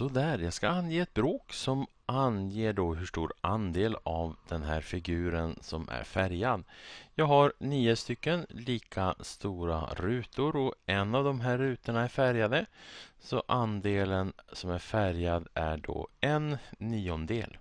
Så jag ska ange ett bråk som anger då hur stor andel av den här figuren som är färgad. Jag har nio stycken lika stora rutor och en av de här rutorna är färgade. Så andelen som är färgad är då en niondel.